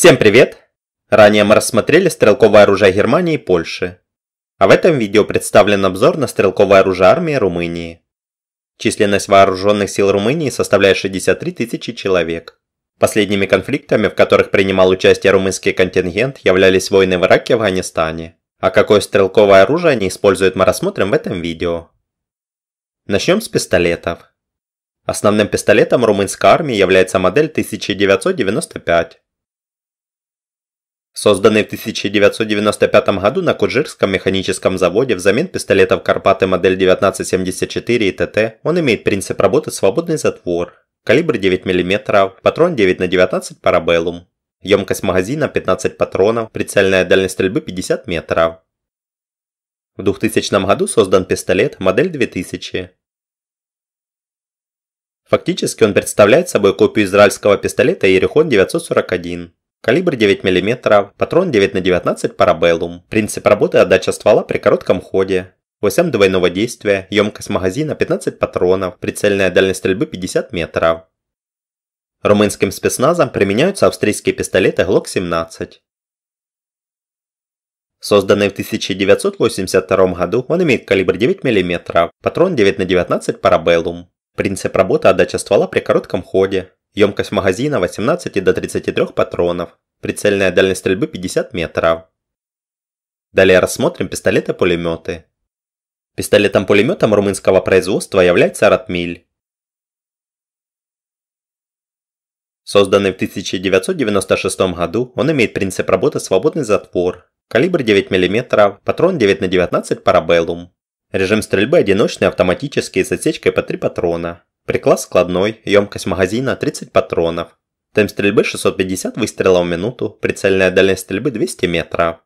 Всем привет! Ранее мы рассмотрели стрелковое оружие Германии и Польши. А в этом видео представлен обзор на стрелковое оружие армии Румынии. Численность вооруженных сил Румынии составляет 63 тысячи человек. Последними конфликтами, в которых принимал участие румынский контингент, являлись войны в Ираке и Афганистане. А какое стрелковое оружие они используют мы рассмотрим в этом видео. Начнем с пистолетов. Основным пистолетом румынской армии является модель 1995. Созданный в 1995 году на Куджирском механическом заводе взамен пистолетов «Карпаты» модель 1974 и ТТ, он имеет принцип работы «свободный затвор», калибр 9 мм, патрон 9 на 19 парабеллум, емкость магазина 15 патронов, прицельная дальность стрельбы 50 метров. В 2000 году создан пистолет модель 2000. Фактически он представляет собой копию израильского пистолета Ерихон 941 калибр 9 мм, патрон 9 на 19 парабеллум, принцип работы отдача ствола при коротком ходе, 8 двойного действия, емкость магазина 15 патронов, прицельная дальность стрельбы 50 метров. Румынским спецназом применяются австрийские пистолеты Glock-17. Созданный в 1982 году, он имеет калибр 9 мм, патрон 9 на 19 парабеллум. Принцип работы отдача ствола при коротком ходе, Емкость магазина 18 до 33 патронов. Прицельная дальность стрельбы 50 метров. Далее рассмотрим пистолеты-пулеметы. Пистолетом-пулеметом румынского производства является Ратмиль. Созданный в 1996 году, он имеет принцип работы свободный затвор, калибр 9 мм, патрон 9 на 19 парабеллум. Режим стрельбы одиночный, автоматический, с отсечкой по 3 патрона. Приклад складной, емкость магазина 30 патронов. Темп стрельбы 650 выстрелов в минуту, прицельная дальность стрельбы 200 метров.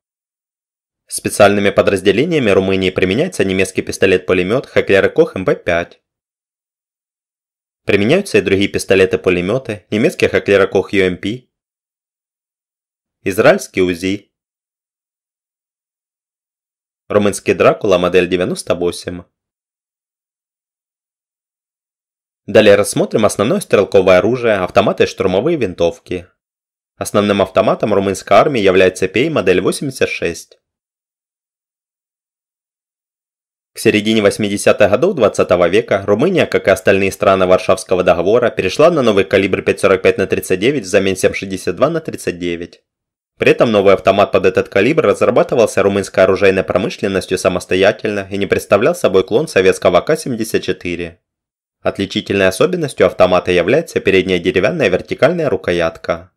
Специальными подразделениями Румынии применяется немецкий пистолет-пулемет Хеклер Кох МБ-5. Эм Применяются и другие пистолеты-пулеметы, немецкий Хеклер Кох UMP, эм израильский УЗИ, румынский Дракула модель 98. Далее рассмотрим основное стрелковое оружие, автоматы и штурмовые винтовки. Основным автоматом румынской армии является Пей модель 86. К середине 80-х годов 20 -го века Румыния, как и остальные страны Варшавского договора, перешла на новый калибр 5,45 на 39 взамен 7,62 на 39. При этом новый автомат под этот калибр разрабатывался румынской оружейной промышленностью самостоятельно и не представлял собой клон советского АК-74. Отличительной особенностью автомата является передняя деревянная вертикальная рукоятка.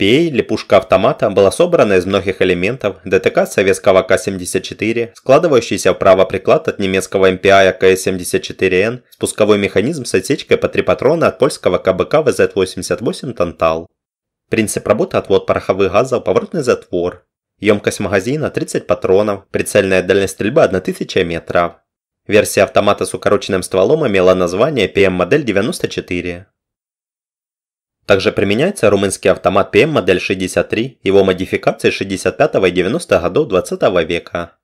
PA, лепушка автомата, была собрана из многих элементов ДТК советского К-74, складывающийся вправо приклад от немецкого MPI а КС-74Н, спусковой механизм с отсечкой по три патрона от польского КБК ВЗ-88 «Тантал». Принцип работы отвод пороховых газов, поворотный затвор. Емкость магазина 30 патронов, прицельная дальность стрельбы 1000 метров. Версия автомата с укороченным стволом имела название PM-модель 94. Также применяется румынский автомат PM-модель 63, его модификации 65 и 90 годов 20 -го века.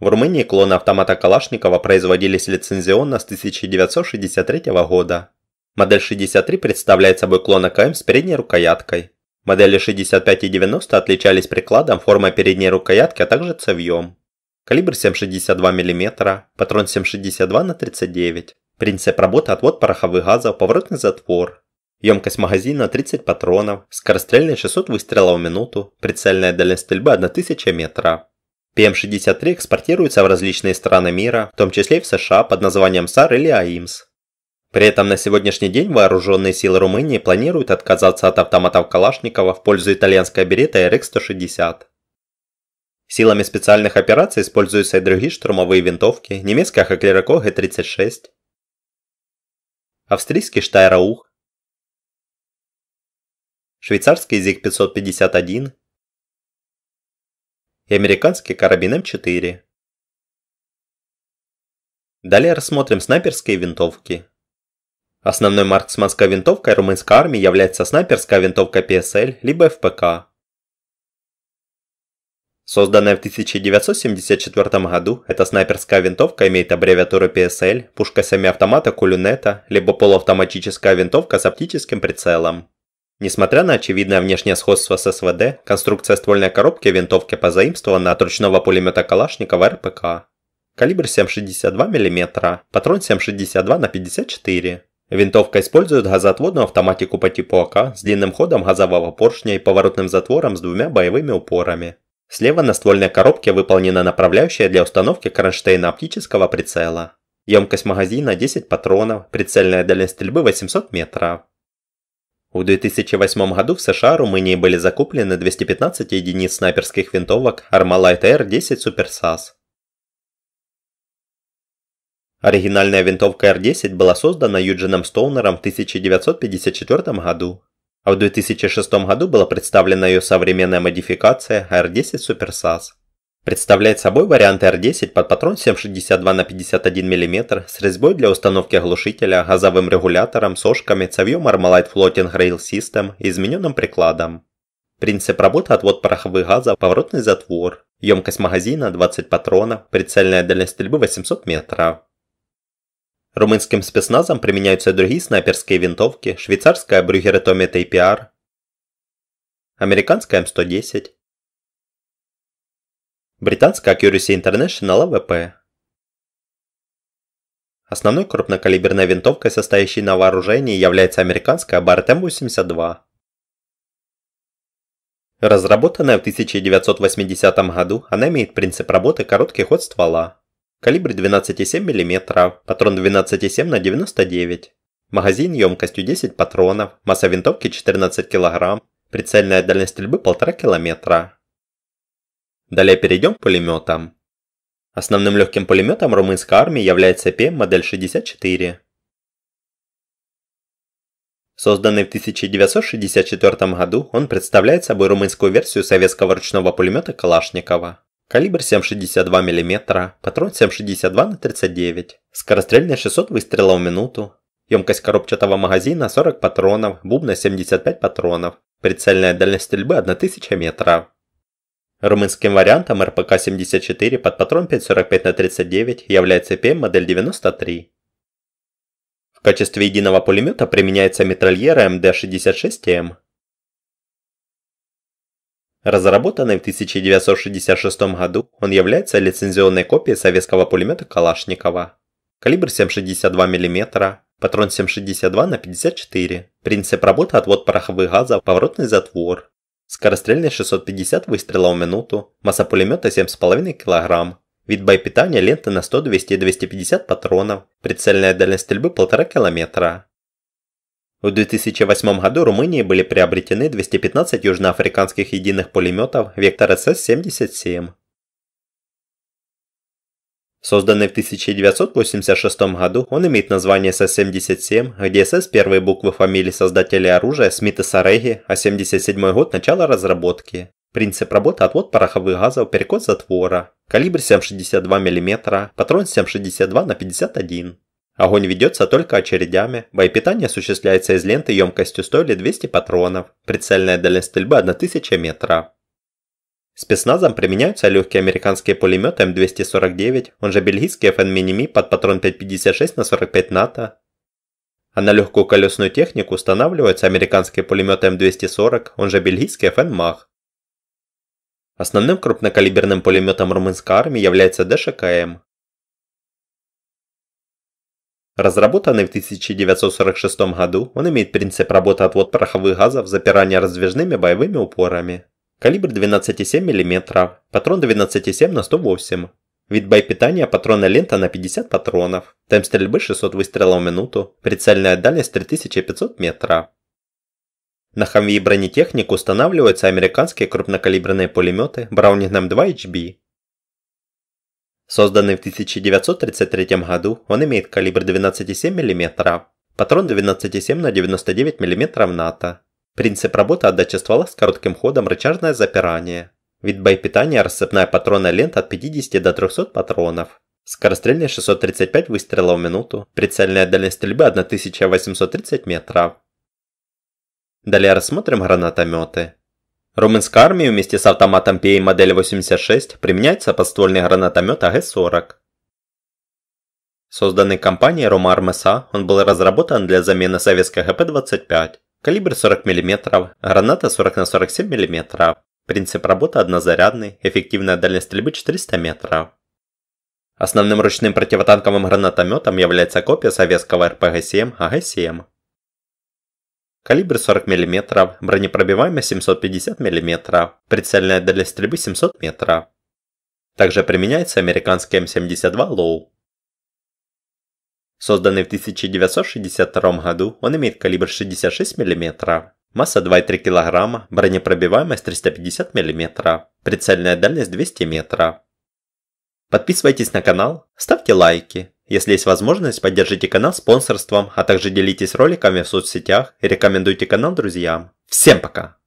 В Румынии клоны автомата Калашникова производились лицензионно с 1963 года. Модель 63 представляет собой клон АКМ с передней рукояткой. Модели 65 и 90 отличались прикладом, формой передней рукоятки, а также цевьем. Калибр 7,62 мм, патрон 7,62 на 39. Принцип работы отвод пороховых газов, поворотный затвор. Емкость магазина 30 патронов, скорострельный 600 выстрелов в минуту, прицельная дальность стрельбы 1000 метров. ПМ-63 экспортируется в различные страны мира, в том числе и в США под названием САР или АИМС. При этом на сегодняшний день вооруженные силы Румынии планируют отказаться от автоматов Калашникова в пользу итальянской берета RX-160. Силами спеціальних операцій используються і другі штурмові винтовки німецького Хаклерако Г-36, австрійський Штайраух, швейцарський ЗИГ-551 и американский карабин М4. Далее рассмотрим снайперские винтовки. Основной марксманской винтовкой румынской армии является снайперская винтовка PSL либо ФПК. Созданная в 1974 году, эта снайперская винтовка имеет аббревиатуру PSL, пушка семиавтомата кулюнета, либо полуавтоматическая винтовка с оптическим прицелом. Несмотря на очевидное внешнее сходство с СВД, конструкция ствольной коробки винтовки позаимствована от ручного пулемета Калашникова РПК. Калибр 7,62 мм, патрон 7,62 на 54 Винтовка использует газоотводную автоматику по типу АК с длинным ходом газового поршня и поворотным затвором с двумя боевыми упорами. Слева на ствольной коробке выполнена направляющая для установки кронштейна оптического прицела. Емкость магазина 10 патронов, прицельная дальность стрельбы 800 метров. В 2008 году в США Румынии были закуплены 215 единиц снайперских винтовок Armalite R10 Super SAS. Оригинальная винтовка R10 была создана Юджином Стоунером в 1954 году а в 2006 году была представлена ее современная модификация r 10 Super SAS. Представляет собой вариант r 10 под патрон 7,62 на 51 мм с резьбой для установки глушителя, газовым регулятором, сошками, цевьем Armalite Floating Rail System и измененным прикладом. Принцип работы отвод пороховых газов, поворотный затвор, емкость магазина 20 патронов, прицельная дальность стрельбы 800 метров. Румынским спецназам применяются другие снайперские винтовки, швейцарская брюгера Tommy TPR, американская М110, британская Accuracy International АВП. Основной крупнокалиберной винтовкой, состоящей на вооружении, является американская Barrett M82. Разработанная в 1980 году, она имеет принцип работы короткий ход ствола, калибр 12,7 мм, патрон 12,7 на 99 магазин емкостью 10 патронов, масса винтовки 14 кг, прицельная дальность стрельбы 1,5 км. Далее перейдем к пулеметам. Основным легким пулеметом румынской армии является ПМ модель 64. Созданный в 1964 году, он представляет собой румынскую версию советского ручного пулемета Калашникова. Калибр 7,62 мм, патрон 7,62 на 39, скорострельность 600 выстрелов в минуту, емкость коробчатого магазина 40 патронов, бубна 75 патронов, прицельная дальность стрельбы 1000 метров. Румынским вариантом РПК-74 под патрон 5,45 на 39 является ПМ модель 93. В качестве единого пулемета применяется метрольера МД-66М. Разработанный в 1966 году, он является лицензионной копией советского пулемета Калашникова. Калибр 7,62 мм, патрон 7,62 на 54, принцип работы отвод пороховых газов, поворотный затвор, скорострельность 650 выстрелов в минуту, масса пулемета 7,5 кг, вид боепитания ленты на 100, 200 и 250 патронов, прицельная дальность стрельбы 1,5 км. В 2008 году Румынии были приобретены 215 южноафриканских единых пулеметов «Вектор СС-77». Созданный в 1986 году, он имеет название СС-77, где СС – первые буквы фамилии создателей оружия Смита Сареги, а 77 год – начало разработки. Принцип работы – отвод пороховых газов, перекод затвора. Калибр 7,62 мм, патрон 7,62 на 51 Огонь ведется только очередями, боепитание осуществляется из ленты емкостью 100 или 200 патронов, прицельная дальность стрельбы 1000 метра. Спецназом применяются легкие американские пулеметы М249, он же бельгийский FN Minimi под патрон 5.56 на 45 НАТО. А на легкую колесную технику устанавливаются американские пулеметы М240, он же бельгийский FN Mach. Основным крупнокалиберным пулеметом румынской армии является ДШКМ, Разработанный в 1946 году, он имеет принцип работы отвод пороховых газов, запирания раздвижными боевыми упорами. Калибр 12,7 мм, патрон 12,7 на 108 Вид боепитания патрона лента на 50 патронов. Темп стрельбы 600 выстрелов в минуту. Прицельная дальность 3500 метров. На хамви бронетехнику устанавливаются американские крупнокалиберные пулеметы Браунинг М2 HB. Созданный в 1933 году, он имеет калибр 12,7 мм, патрон 12,7 на 99 мм НАТО. Принцип работы отдачи ствола с коротким ходом рычажное запирание. Вид боепитания рассыпная патронная лента от 50 до 300 патронов. Скорострельные 635 выстрелов в минуту, прицельная дальность стрельбы 1830 метров. Далее рассмотрим гранатометы. Румынская армия вместе с автоматом PA модели 86 применяется подствольный гранатомет АГ-40. Созданный компанией Ромар Меса, он был разработан для замены советской ГП-25. Калибр 40 мм, граната 40 на 47 мм. Принцип работы однозарядный, эффективная дальность стрельбы 400 метров. Основным ручным противотанковым гранатометом является копия советского РПГ-7 АГ-7 калибр 40 мм, бронепробиваемость 750 мм, прицельная дальность стрельбы 700 м. Также применяется американский М72 Low. Созданный в 1962 году, он имеет калибр 66 мм, масса 2,3 кг, бронепробиваемость 350 мм, прицельная дальность 200 м. Подписывайтесь на канал, ставьте лайки, если есть возможность, поддержите канал спонсорством, а также делитесь роликами в соцсетях и рекомендуйте канал друзьям. Всем пока!